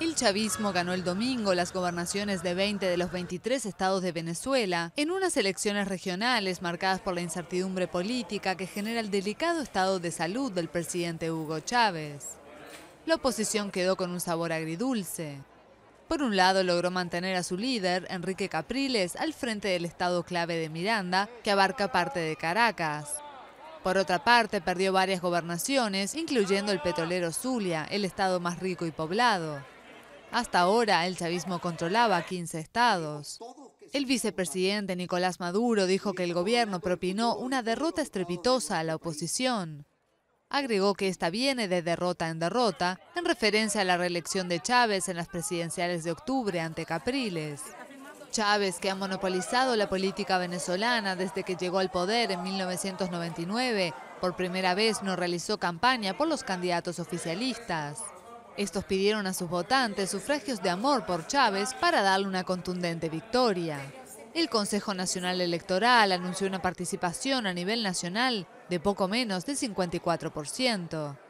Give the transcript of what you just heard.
El chavismo ganó el domingo las gobernaciones de 20 de los 23 estados de Venezuela, en unas elecciones regionales marcadas por la incertidumbre política que genera el delicado estado de salud del presidente Hugo Chávez. La oposición quedó con un sabor agridulce. Por un lado, logró mantener a su líder, Enrique Capriles, al frente del estado clave de Miranda, que abarca parte de Caracas. Por otra parte, perdió varias gobernaciones, incluyendo el petrolero Zulia, el estado más rico y poblado. Hasta ahora el chavismo controlaba 15 estados. El vicepresidente Nicolás Maduro dijo que el gobierno propinó una derrota estrepitosa a la oposición. Agregó que esta viene de derrota en derrota, en referencia a la reelección de Chávez en las presidenciales de octubre ante Capriles. Chávez, que ha monopolizado la política venezolana desde que llegó al poder en 1999, por primera vez no realizó campaña por los candidatos oficialistas. Estos pidieron a sus votantes sufragios de amor por Chávez para darle una contundente victoria. El Consejo Nacional Electoral anunció una participación a nivel nacional de poco menos del 54%.